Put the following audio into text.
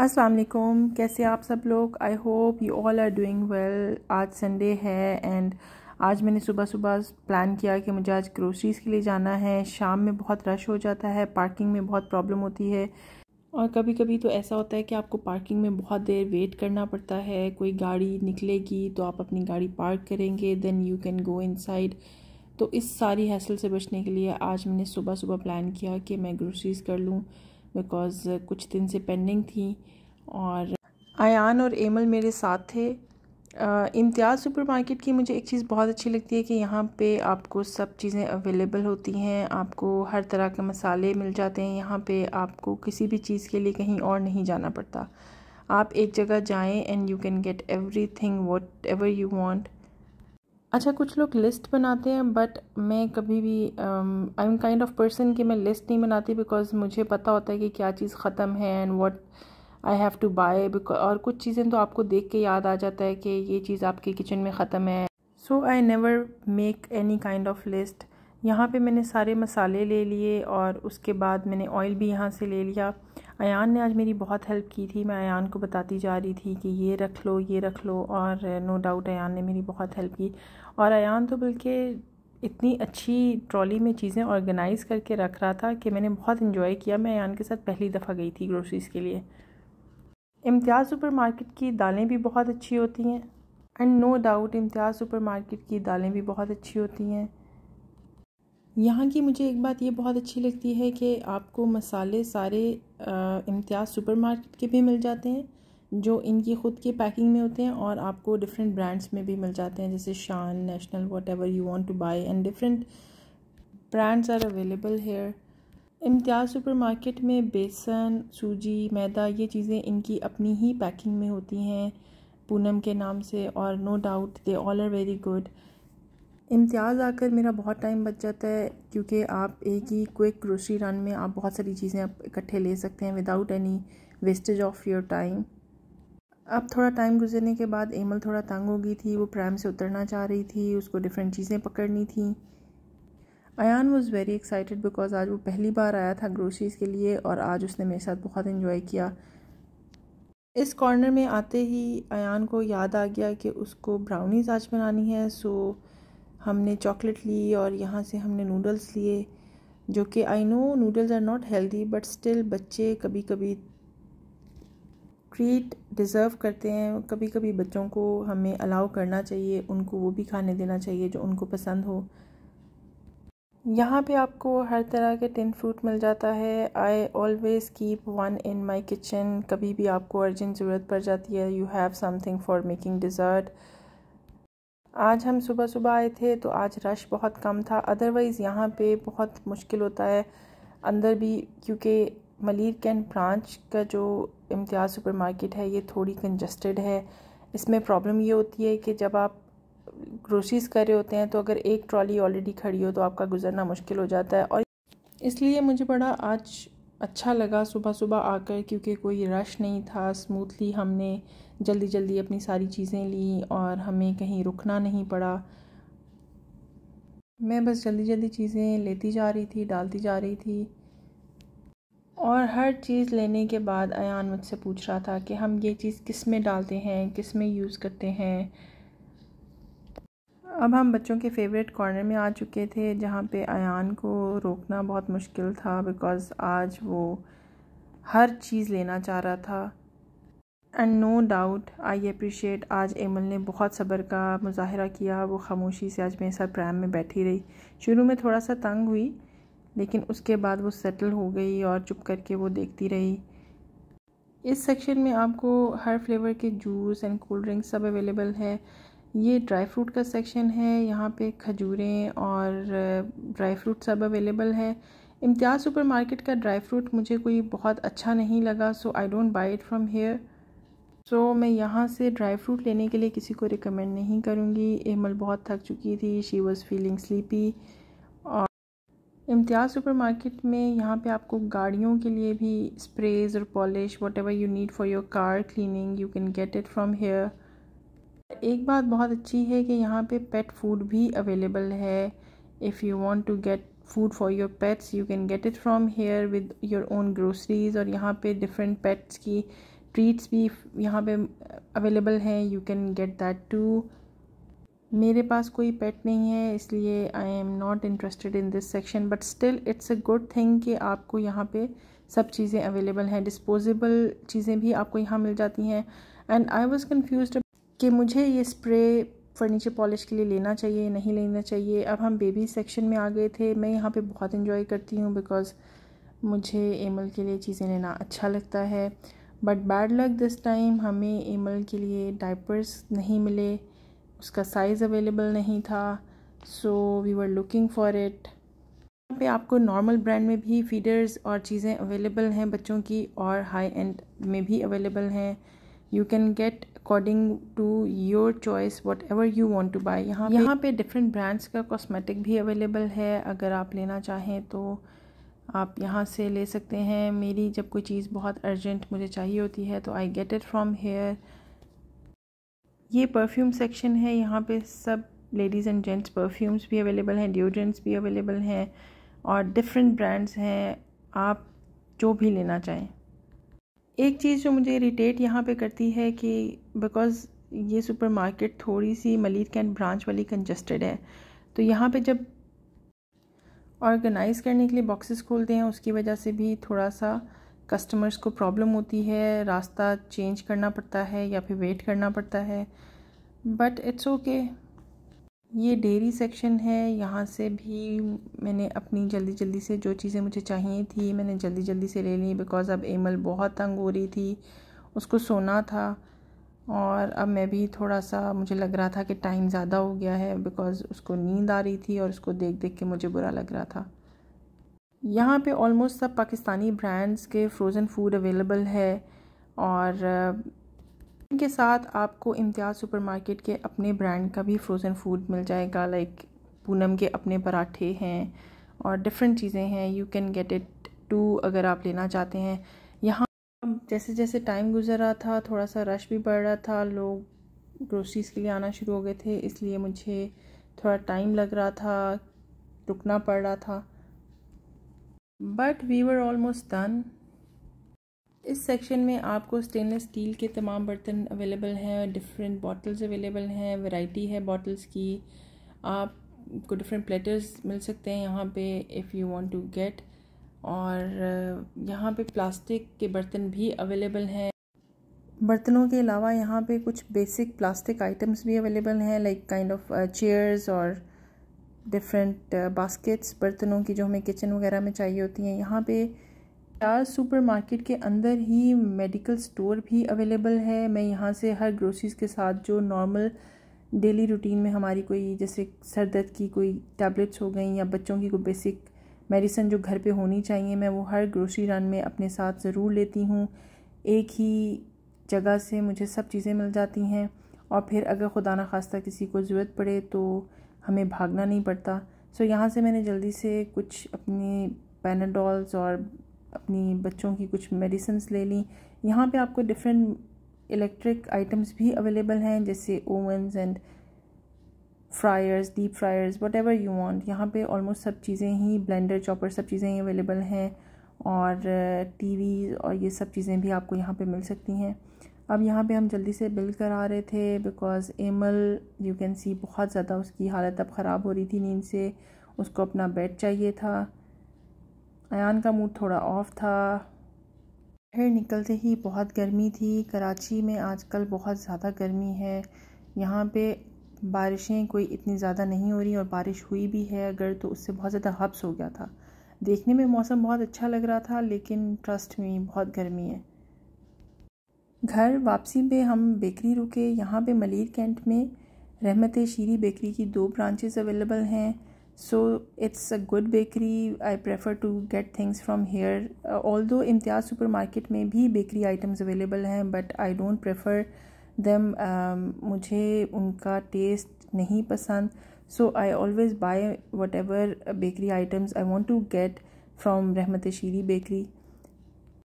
अस्सलाम वालेकुम कैसे आप सब लोग I hope you all are doing well आज संडे है एंड आज मैंने सुबह सुबह प्लान किया कि मुझे आज ग्रोसरीज़ के लिए जाना है शाम में बहुत रश हो जाता है पार्किंग में बहुत प्रॉब्लम होती है और कभी कभी तो ऐसा होता है कि आपको पार्किंग में बहुत देर वेट करना पड़ता है कोई गाड़ी निकलेगी तो आप अपनी गाड़ी पार्क करेंगे then you can go inside तो इस सारी हैसल से बचने के लिए आज मैंने सुबह सुबह प्लान किया कि मैं ग्रोसरीज़ कर लूँ बिकॉज़ uh, कुछ दिन से पेंडिंग थी और आयान और एमल मेरे साथ थे इम्तियाज़ सुपर मार्केट की मुझे एक चीज़ बहुत अच्छी लगती है कि यहाँ पे आपको सब चीज़ें अवेलेबल होती हैं आपको हर तरह के मसाले मिल जाते हैं यहाँ पे आपको किसी भी चीज़ के लिए कहीं और नहीं जाना पड़ता आप एक जगह जाएं and you can get everything whatever you want अच्छा कुछ लोग लिस्ट बनाते हैं बट मैं कभी भी I am kind of person कि मैं लिस्ट नहीं बनाती बिकॉज मुझे पता होता है कि क्या चीज़ ख़त्म है and what I have to buy और कुछ चीज़ें तो आपको देख के याद आ जाता है कि ये चीज़ आपके किचन में ख़त्म है so I never make any kind of list यहाँ पे मैंने सारे मसाले ले लिए और उसके बाद मैंने ऑयल भी यहाँ से ले लिया अयान ने आज मेरी बहुत हेल्प की थी मैं अयान को बताती जा रही थी कि ये रख लो ये रख लो और नो uh, डाउट अयान ने मेरी बहुत हेल्प की और अयान तो बल्कि इतनी अच्छी ट्रॉली में चीज़ें ऑर्गेनाइज़ करके रख रहा था कि मैंने बहुत इन्जॉय किया मैं अयान के साथ पहली दफ़ा गई थी ग्रोसरीज़ के लिए इम्तियाज़ सुपर मार्केट की दालें भी बहुत अच्छी होती हैं and no doubt Imtiaz supermarket की दालें भी बहुत अच्छी होती हैं यहाँ की मुझे एक बात ये बहुत अच्छी लगती है कि आपको मसाले सारे इम्तियाज़ सुपरमार्केट के भी मिल जाते हैं जो इनकी ख़ुद के पैकिंग में होते हैं और आपको डिफरेंट ब्रांड्स में भी मिल जाते हैं जैसे Shan national whatever you want to buy and different brands are available here Imtiaz supermarket में बेसन सूजी मैदा ये चीज़ें इनकी अपनी ही पैकिंग में होती हैं पूनम के नाम से और no doubt they all are very good Imtiaz आकर मेरा बहुत टाइम बच जाता है क्योंकि आप एक ही क्विक ग्रोसरी रन में आप बहुत सारी चीज़ें आप इकट्ठे ले सकते हैं without any wastage of your time अब थोड़ा टाइम गुजरने के बाद एमल थोड़ा तंग हो गई थी वो प्राइम से उतरना चाह रही थी उसको डिफरेंट चीज़ें पकड़नी थी Ayan was very excited because आज वो पहली बार आया था ग्रोसरीज़ के लिए और आज उसने मेरे साथ बहुत इन्जॉय किया इस कॉर्नर में आते ही अयान को याद आ गया कि उसको ब्राउनीज आज बनानी है सो so हमने चॉकलेट ली और यहाँ से हमने नूडल्स लिए जो कि I know noodles are not healthy but still बच्चे कभी कभी ट्रीट डिज़र्व करते हैं कभी कभी बच्चों को हमें अलाउ करना चाहिए उनको वो भी खाने देना चाहिए जो उनको पसंद हो यहाँ पे आपको हर तरह के टिन फ्रूट मिल जाता है I always keep one in my kitchen कभी भी आपको अर्जेंट ज़रूरत पड़ जाती है you have something for making dessert आज हम सुबह सुबह आए थे तो आज रश बहुत कम था अदरवाइज़ यहाँ पे बहुत मुश्किल होता है अंदर भी क्योंकि मलिर कैन ब्रांच का जो इम्तियाज़ सुपर मार्केट है ये थोड़ी कंजस्टेड है इसमें प्रॉब्लम ये होती है कि जब आप ग्रोसरीज कर रहे होते हैं तो अगर एक ट्रॉली ऑलरेडी खड़ी हो तो आपका गुजरना मुश्किल हो जाता है और इसलिए मुझे बड़ा आज अच्छा लगा सुबह सुबह आकर क्योंकि कोई रश नहीं था स्मूथली हमने जल्दी जल्दी अपनी सारी चीज़ें ली और हमें कहीं रुकना नहीं पड़ा मैं बस जल्दी जल्दी चीज़ें लेती जा रही थी डालती जा रही थी और हर चीज़ लेने के बाद अयान मुझसे पूछ रहा था कि हम ये चीज़ किस में डालते हैं किस में यूज़ करते हैं अब हम बच्चों के फेवरेट कॉर्नर में आ चुके थे जहाँ पे अयान को रोकना बहुत मुश्किल था बिकॉज़ आज वो हर चीज़ लेना चाह रहा था and no doubt I appreciate आज एमल ने बहुत सब्र का मुजाहरा किया वो खामोशी से आज मेरे साथ प्रैम में बैठी रही शुरू में थोड़ा सा तंग हुई लेकिन उसके बाद वो सेटल हो गई और चुप करके वो देखती रही इस सेक्शन में आपको हर फ्लेवर के जूस एंड कोल्ड ड्रिंक्स सब अवेलेबल है ये ड्राई फ्रूट का सेक्शन है यहाँ पे खजूरें और ड्राई फ्रूट सब अवेलेबल है इम्तियाज़ सुपरमार्केट का ड्राई फ्रूट मुझे कोई बहुत अच्छा नहीं लगा so I don't buy it from here so so, मैं यहाँ से ड्राई फ्रूट लेने के लिए किसी को रिकमेंड नहीं करूँगी एमल बहुत थक चुकी थी शी वॉज़ फीलिंग स्लीपी और इम्तियाज़ सुपरमार्केट में यहाँ पे आपको गाड़ियों के लिए भी स्प्रेज और polish whatever you need for your car cleaning you can get it from here एक बात बहुत अच्छी है कि यहाँ पे पेट फूड भी अवेलेबल है if you want to get food for your pets you can get it from here with your own groceries और यहाँ पे डिफरेंट पेट्स की ट्रीट्स भी यहाँ पे अवेलेबल हैं you can get that too मेरे पास कोई पेट नहीं है इसलिए I am not interested in this section but still it's a good thing कि आपको यहाँ पे सब चीज़ें अवेलेबल हैं डिस्पोजेबल चीज़ें भी आपको यहाँ मिल जाती हैं एंड आई वॉज़ कन्फ्यूज कि मुझे ये स्प्रे फर्नीचर पॉलिश के लिए लेना चाहिए नहीं लेना चाहिए अब हम बेबी सेक्शन में आ गए थे मैं यहाँ पे बहुत इन्जॉय करती हूँ बिकॉज़ मुझे एमल के लिए चीज़ें लेना अच्छा लगता है but bad luck this time हमें एमल के लिए डाइपर्स नहीं मिले उसका साइज़ अवेलेबल नहीं था so we were looking for it यहाँ पे आपको नॉर्मल ब्रांड में भी फीडर्स और चीज़ें अवेलेबल हैं बच्चों की और हाई एंड में भी अवेलेबल हैं you can get according to your choice whatever you want to buy यहाँ यहाँ पे डिफरेंट ब्रांड्स का कॉस्मेटिक भी अवेलेबल है अगर आप लेना चाहें तो आप यहाँ से ले सकते हैं मेरी जब कोई चीज़ बहुत अर्जेंट मुझे चाहिए होती है तो I get it from here ये परफ्यूम सेक्शन है यहाँ पे सब लेडीज़ एंड जेंट्स परफ्यूम्स भी अवेलेबल हैं डिओड्रेंट्स भी अवेलेबल हैं और डिफरेंट ब्रांड्स हैं आप जो भी लेना चाहें एक चीज़ जो मुझे इरीटेट यहाँ पे करती है कि बिकॉज़ ये सुपरमार्केट थोड़ी सी मलिक कैंड ब्रांच वाली कंजस्टेड है तो यहाँ पे जब ऑर्गेनाइज़ करने के लिए बॉक्सेस खोलते हैं उसकी वजह से भी थोड़ा सा कस्टमर्स को प्रॉब्लम होती है रास्ता चेंज करना पड़ता है या फिर वेट करना पड़ता है बट इट्स ओके ये डेयरी सेक्शन है यहाँ से भी मैंने अपनी जल्दी जल्दी से जो चीज़ें मुझे चाहिए थी मैंने जल्दी जल्दी से ले ली बिकॉज़ अब एमल बहुत तंग हो रही थी उसको सोना था और अब मैं भी थोड़ा सा मुझे लग रहा था कि टाइम ज़्यादा हो गया है बिकॉज़ उसको नींद आ रही थी और उसको देख देख के मुझे बुरा लग रहा था यहाँ पे ऑलमोस्ट सब पाकिस्तानी ब्रांड्स के फ्रोज़न फूड अवेलेबल है और uh, इनके साथ आपको इम्तियाज़ सुपरमार्केट के अपने ब्रांड का भी फ्रोज़न फूड मिल जाएगा लाइक पूनम के अपने पराठे हैं और डिफरेंट चीज़ें हैं you can get it too अगर आप लेना चाहते हैं जैसे जैसे टाइम गुजर रहा था थोड़ा सा रश भी बढ़ रहा था लोग ग्रोसरीज़ के लिए आना शुरू हो गए थे इसलिए मुझे थोड़ा टाइम लग रहा था रुकना पड़ रहा था but we were almost done इस सेक्शन में आपको स्टेनलेस स्टील के तमाम बर्तन अवेलेबल हैं डिफरेंट बॉटल्स अवेलेबल हैं वैरायटी है बॉटल्स की आपको डिफरेंट प्लेटर्स मिल सकते हैं यहाँ पे if you want to get और यहाँ पे प्लास्टिक के बर्तन भी अवेलेबल हैं बर्तनों के अलावा यहाँ पे कुछ बेसिक प्लास्टिक आइटम्स भी अवेलेबल हैं लाइक काइंड ऑफ चेयर्स और डिफरेंट बास्केट्स बर्तनों की जो हमें किचन वगैरह में चाहिए होती हैं यहाँ पे चार सुपरमार्केट के अंदर ही मेडिकल स्टोर भी अवेलेबल है मैं यहाँ से हर ग्रोसरीज के साथ जो नॉर्मल डेली रूटीन में हमारी कोई जैसे सर दर्द की कोई टैबलेट्स हो गई या बच्चों की कोई बेसिक मेडिसन जो घर पे होनी चाहिए मैं वो हर ग्रोसरी रन में अपने साथ ज़रूर लेती हूँ एक ही जगह से मुझे सब चीज़ें मिल जाती हैं और फिर अगर खुदा न खास्ता किसी को ज़रूरत पड़े तो हमें भागना नहीं पड़ता सो यहाँ से मैंने जल्दी से कुछ अपनी पैनाडॉल्स और अपनी बच्चों की कुछ मेडिसिन ले ली यहाँ पे आपको डिफरेंट इलेक्ट्रिक आइटम्स भी अवेलेबल हैं जैसे ovens and fryers deep fryers whatever you want यहाँ पे ऑलमोस्ट सब चीज़ें ही ब्लेंडर चॉपर सब चीज़ें ही अवेलेबल हैं और वी uh, और ये सब चीज़ें भी आपको यहाँ पे मिल सकती हैं अब यहाँ पे हम जल्दी से बिल करा रहे थे because Emal you can see बहुत ज़्यादा उसकी हालत अब ख़राब हो रही थी नींद से उसको अपना बेड चाहिए था अन का मूड थोड़ा ऑफ था फिर निकलते ही बहुत गर्मी थी कराची में आजकल बहुत ज़्यादा गर्मी है यहाँ पे बारिशें कोई इतनी ज़्यादा नहीं हो रही और बारिश हुई भी है अगर तो उससे बहुत ज़्यादा हब्स हो गया था देखने में मौसम बहुत अच्छा लग रहा था लेकिन ट्रस्ट में बहुत गर्मी है घर वापसी पे हम बेकरी रुके यहाँ पे मलिर कैंट में रहमत शीरी बेकरी की दो ब्रांचेस अवेलेबल हैं so it's a good bakery I prefer to get things from here although Imtiaz supermarket में भी बेकरी आइटम्स अवेलेबल हैं but I don't prefer them um, मुझे उनका टेस्ट नहीं पसंद so I always buy whatever bakery items I want to get from Rahmat Shiri bakery